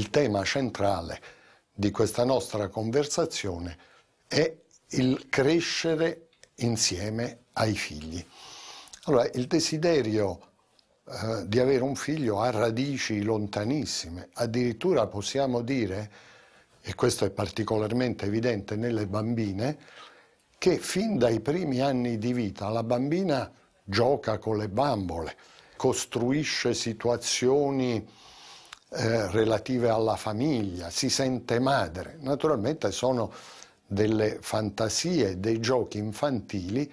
il tema centrale di questa nostra conversazione è il crescere insieme ai figli. Allora, il desiderio eh, di avere un figlio ha radici lontanissime, addirittura possiamo dire, e questo è particolarmente evidente nelle bambine, che fin dai primi anni di vita la bambina gioca con le bambole, costruisce situazioni eh, relative alla famiglia, si sente madre. Naturalmente sono delle fantasie, dei giochi infantili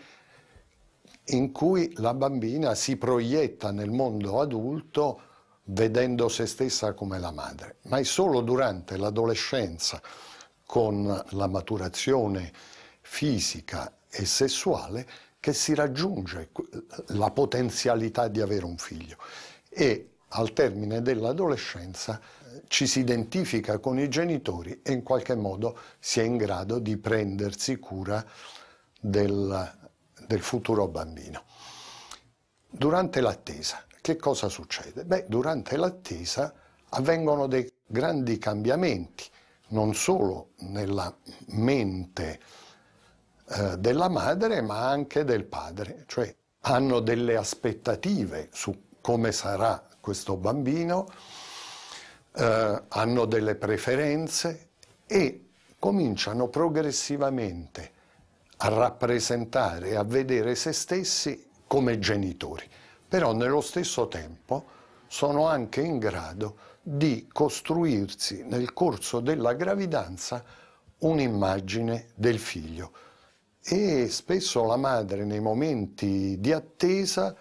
in cui la bambina si proietta nel mondo adulto vedendo se stessa come la madre, ma è solo durante l'adolescenza, con la maturazione fisica e sessuale, che si raggiunge la potenzialità di avere un figlio. E al termine dell'adolescenza eh, ci si identifica con i genitori e in qualche modo si è in grado di prendersi cura del, del futuro bambino. Durante l'attesa, che cosa succede? Beh, durante l'attesa avvengono dei grandi cambiamenti, non solo nella mente eh, della madre, ma anche del padre, cioè hanno delle aspettative su come sarà questo bambino, eh, hanno delle preferenze e cominciano progressivamente a rappresentare, a vedere se stessi come genitori, però nello stesso tempo sono anche in grado di costruirsi nel corso della gravidanza un'immagine del figlio e spesso la madre nei momenti di attesa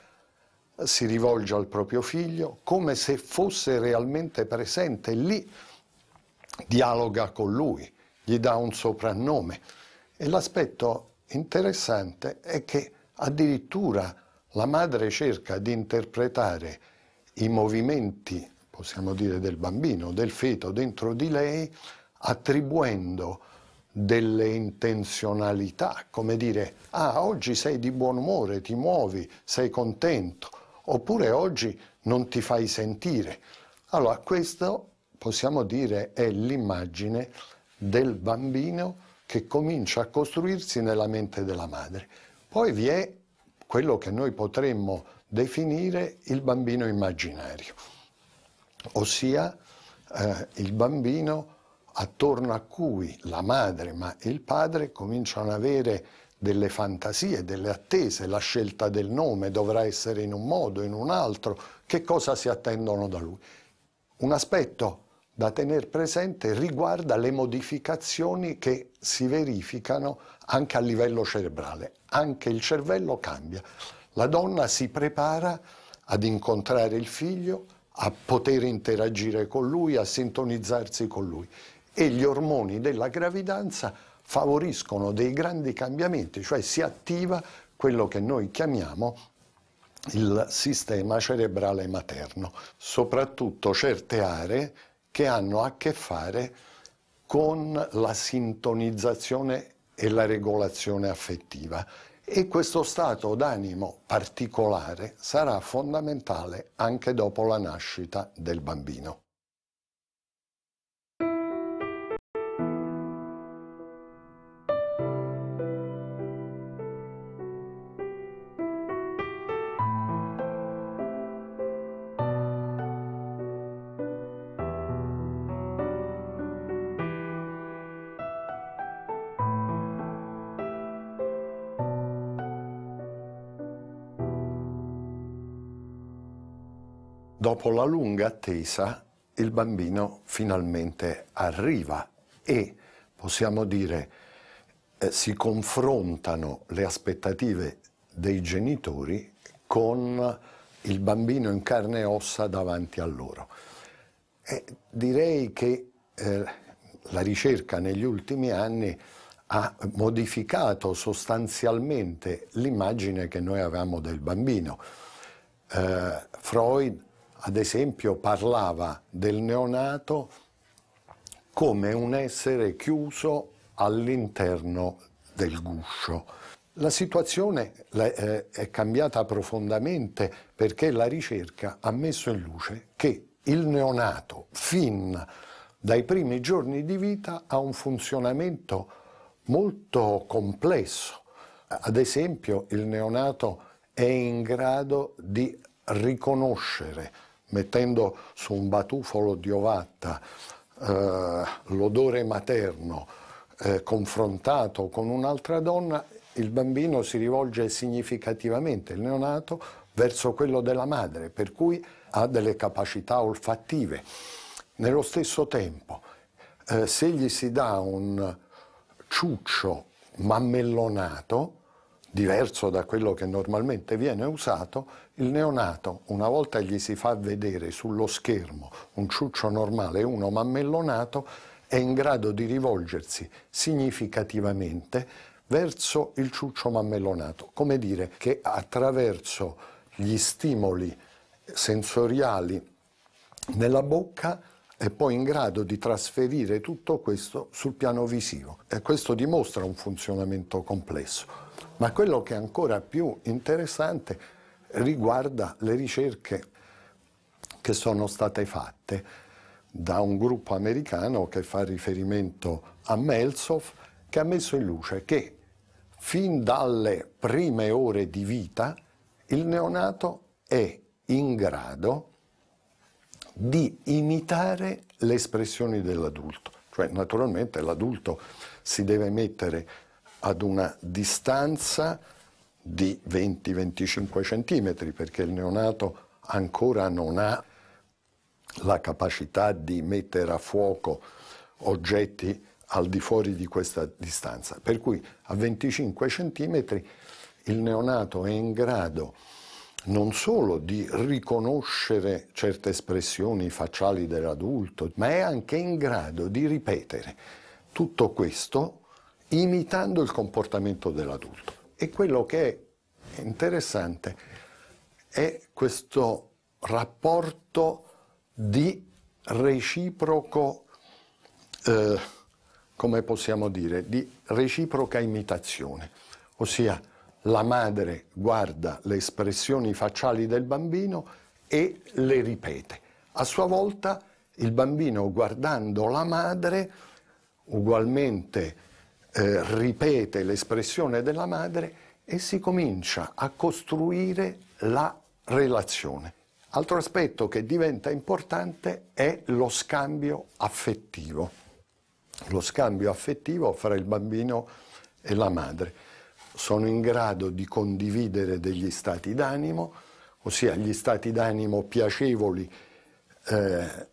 si rivolge al proprio figlio come se fosse realmente presente lì, dialoga con lui, gli dà un soprannome. E l'aspetto interessante è che addirittura la madre cerca di interpretare i movimenti, possiamo dire, del bambino, del feto dentro di lei, attribuendo delle intenzionalità, come dire, ah, oggi sei di buon umore, ti muovi, sei contento, oppure oggi non ti fai sentire. Allora, questo possiamo dire è l'immagine del bambino che comincia a costruirsi nella mente della madre. Poi vi è quello che noi potremmo definire il bambino immaginario, ossia eh, il bambino attorno a cui la madre ma il padre cominciano ad avere delle fantasie, delle attese, la scelta del nome dovrà essere in un modo, in un altro, che cosa si attendono da lui. Un aspetto da tenere presente riguarda le modificazioni che si verificano anche a livello cerebrale, anche il cervello cambia. La donna si prepara ad incontrare il figlio, a poter interagire con lui, a sintonizzarsi con lui e gli ormoni della gravidanza favoriscono dei grandi cambiamenti, cioè si attiva quello che noi chiamiamo il sistema cerebrale materno, soprattutto certe aree che hanno a che fare con la sintonizzazione e la regolazione affettiva e questo stato d'animo particolare sarà fondamentale anche dopo la nascita del bambino. Dopo la lunga attesa, il bambino finalmente arriva e, possiamo dire, eh, si confrontano le aspettative dei genitori con il bambino in carne e ossa davanti a loro. E direi che eh, la ricerca negli ultimi anni ha modificato sostanzialmente l'immagine che noi avevamo del bambino. Eh, Freud ad esempio parlava del neonato come un essere chiuso all'interno del guscio. La situazione eh, è cambiata profondamente perché la ricerca ha messo in luce che il neonato fin dai primi giorni di vita ha un funzionamento molto complesso. Ad esempio il neonato è in grado di riconoscere mettendo su un batufolo di ovatta eh, l'odore materno eh, confrontato con un'altra donna, il bambino si rivolge significativamente, il neonato, verso quello della madre, per cui ha delle capacità olfattive. Nello stesso tempo, eh, se gli si dà un ciuccio mammellonato, diverso da quello che normalmente viene usato, il neonato, una volta gli si fa vedere sullo schermo un ciuccio normale e uno mammellonato, è in grado di rivolgersi significativamente verso il ciuccio mammellonato, come dire che attraverso gli stimoli sensoriali nella bocca e poi in grado di trasferire tutto questo sul piano visivo. E questo dimostra un funzionamento complesso. Ma quello che è ancora più interessante riguarda le ricerche che sono state fatte da un gruppo americano che fa riferimento a Meltzoff, che ha messo in luce che fin dalle prime ore di vita il neonato è in grado di imitare le espressioni dell'adulto. Cioè, naturalmente l'adulto si deve mettere ad una distanza di 20-25 centimetri perché il neonato ancora non ha la capacità di mettere a fuoco oggetti al di fuori di questa distanza. Per cui a 25 centimetri il neonato è in grado non solo di riconoscere certe espressioni facciali dell'adulto, ma è anche in grado di ripetere tutto questo imitando il comportamento dell'adulto. E quello che è interessante è questo rapporto di reciproco, eh, come possiamo dire, di reciproca imitazione, ossia la madre guarda le espressioni facciali del bambino e le ripete. A sua volta il bambino guardando la madre ugualmente eh, ripete l'espressione della madre e si comincia a costruire la relazione. Altro aspetto che diventa importante è lo scambio affettivo, lo scambio affettivo fra il bambino e la madre sono in grado di condividere degli stati d'animo, ossia gli stati d'animo piacevoli eh,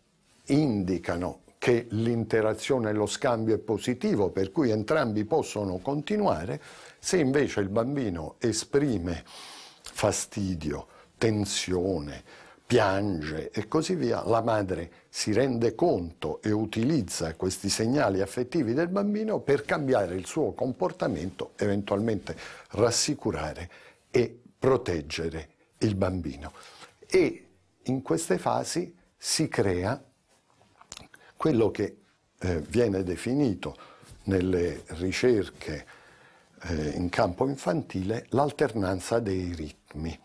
indicano che l'interazione e lo scambio è positivo, per cui entrambi possono continuare, se invece il bambino esprime fastidio, tensione, piange e così via, la madre si rende conto e utilizza questi segnali affettivi del bambino per cambiare il suo comportamento, eventualmente rassicurare e proteggere il bambino. E in queste fasi si crea quello che eh, viene definito nelle ricerche eh, in campo infantile l'alternanza dei ritmi,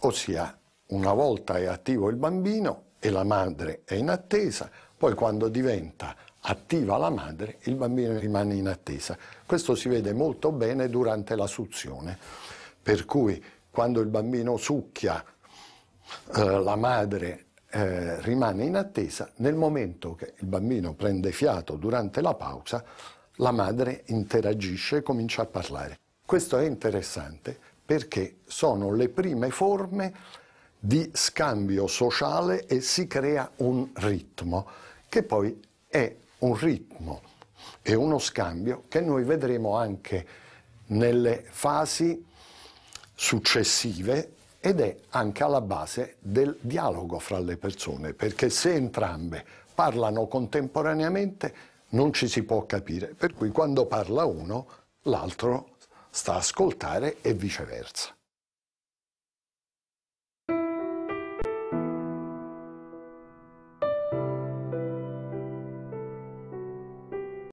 ossia una volta è attivo il bambino e la madre è in attesa, poi quando diventa attiva la madre il bambino rimane in attesa. Questo si vede molto bene durante la suzione, per cui quando il bambino succhia eh, la madre eh, rimane in attesa, nel momento che il bambino prende fiato durante la pausa la madre interagisce e comincia a parlare. Questo è interessante perché sono le prime forme di scambio sociale e si crea un ritmo che poi è un ritmo e uno scambio che noi vedremo anche nelle fasi successive ed è anche alla base del dialogo fra le persone, perché se entrambe parlano contemporaneamente non ci si può capire, per cui quando parla uno l'altro sta a ascoltare e viceversa.